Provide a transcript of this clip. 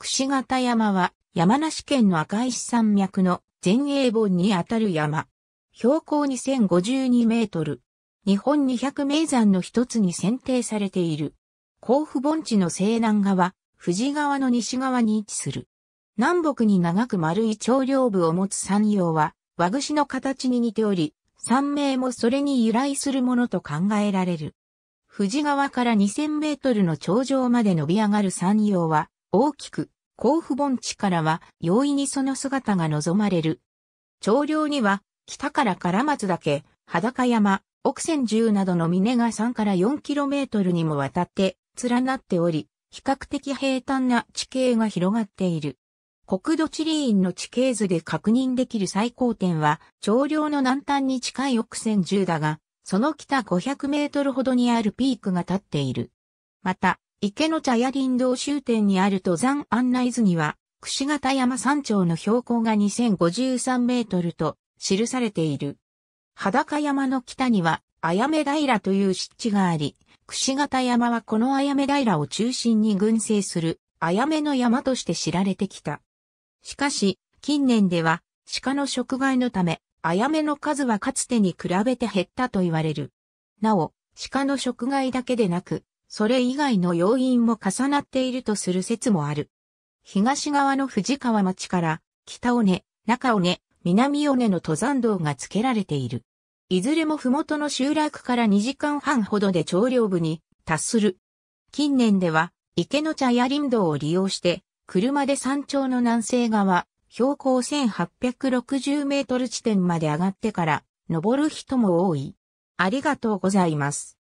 串形山は山梨県の赤石山脈の前衛本にあたる山。標高2052メートル。日本200名山の一つに選定されている。甲府盆地の西南側、富士川の西側に位置する。南北に長く丸い長領部を持つ山陽は、和串の形に似ており、山名もそれに由来するものと考えられる。富士川から2000メートルの頂上まで伸び上がる山陽は、大きく、甲府盆地からは容易にその姿が望まれる。長領には、北から唐松岳、裸山、奥千十などの峰が3から 4km にもわたって連なっており、比較的平坦な地形が広がっている。国土地理院の地形図で確認できる最高点は、長領の南端に近い奥千十だが、その北500メートルほどにあるピークが立っている。また、池の茶屋林道終点にある登山案内図には、櫛形山山頂の標高が2053メートルと記されている。裸山の北には、あやめ平という湿地があり、櫛形山はこのあやめ平を中心に群生する、あやめの山として知られてきた。しかし、近年では、鹿の食害のため、あやめの数はかつてに比べて減ったと言われる。なお、鹿の食害だけでなく、それ以外の要因も重なっているとする説もある。東側の藤川町から、北尾根、中尾根、南尾根の登山道が付けられている。いずれも麓の集落から2時間半ほどで頂上部に達する。近年では池の茶屋林道を利用して、車で山頂の南西側、標高1860メートル地点まで上がってから、登る人も多い。ありがとうございます。